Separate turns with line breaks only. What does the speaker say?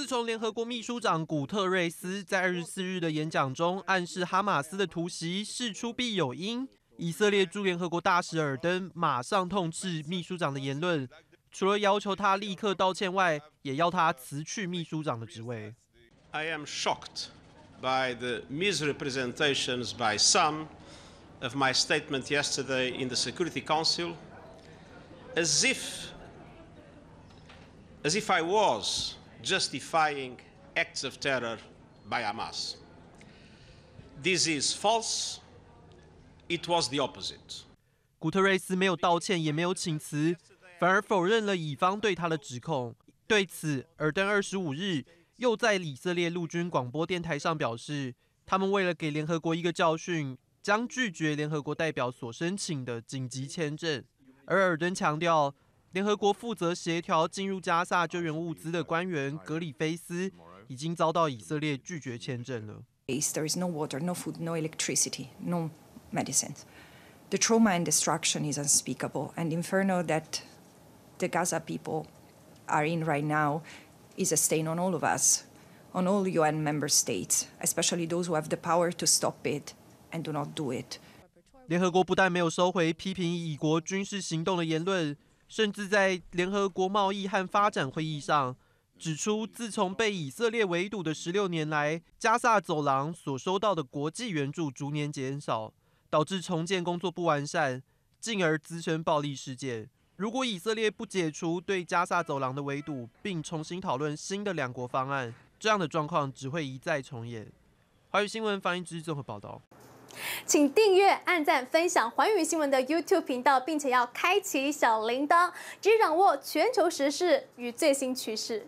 自从联合国秘书长古特瑞斯在二十四日的演讲中暗示哈马斯的突袭事出必有因，以色列驻联合国大使尔登马上痛斥秘书长的言论，除了要求他立刻道歉外，也要他辞去秘书长的职位。
I am shocked by the misrepresentations by some of my statement yesterday in the Security Council, as if as if I was. justifying acts of terror by Hamas. This is false. It was the opposite.
古特瑞斯没有道歉，也没有请辞，反而否认了乙方对他的指控。对此，尔登二十五日又在以色列陆军广播电台上表示，他们为了给联合国一个教训，将拒绝联合国代表所申请的紧急签证。而尔登强调。联合国负责协调进入加萨救援物资的官员格里菲斯已经遭到以色列拒绝签证了。
There is no water, no food, no electricity, no medicines. The trauma and destruction is unspeakable, and inferno that the Gaza people are in right now is a stain on all of us, on all UN member states, especially those who have the power to stop it and do not do it.
联合国不但没有收回批评以国军事行动的言论。甚至在联合国贸易和发展会议上指出，自从被以色列围堵的十六年来，加萨走廊所收到的国际援助逐年减少，导致重建工作不完善，进而滋生暴力事件。如果以色列不解除对加萨走廊的围堵，并重新讨论新的两国方案，这样的状况只会一再重演。华语新闻，翻译之综合报道。请订阅、按赞、分享《环宇新闻》的 YouTube 频道，并且要开启
小铃铛，只掌握全球时事与最新趋势。